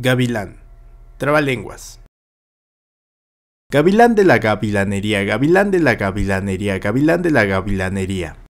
Gavilán. Trabalenguas. Gavilán de la gavilanería, gavilán de la gavilanería, gavilán de la gavilanería.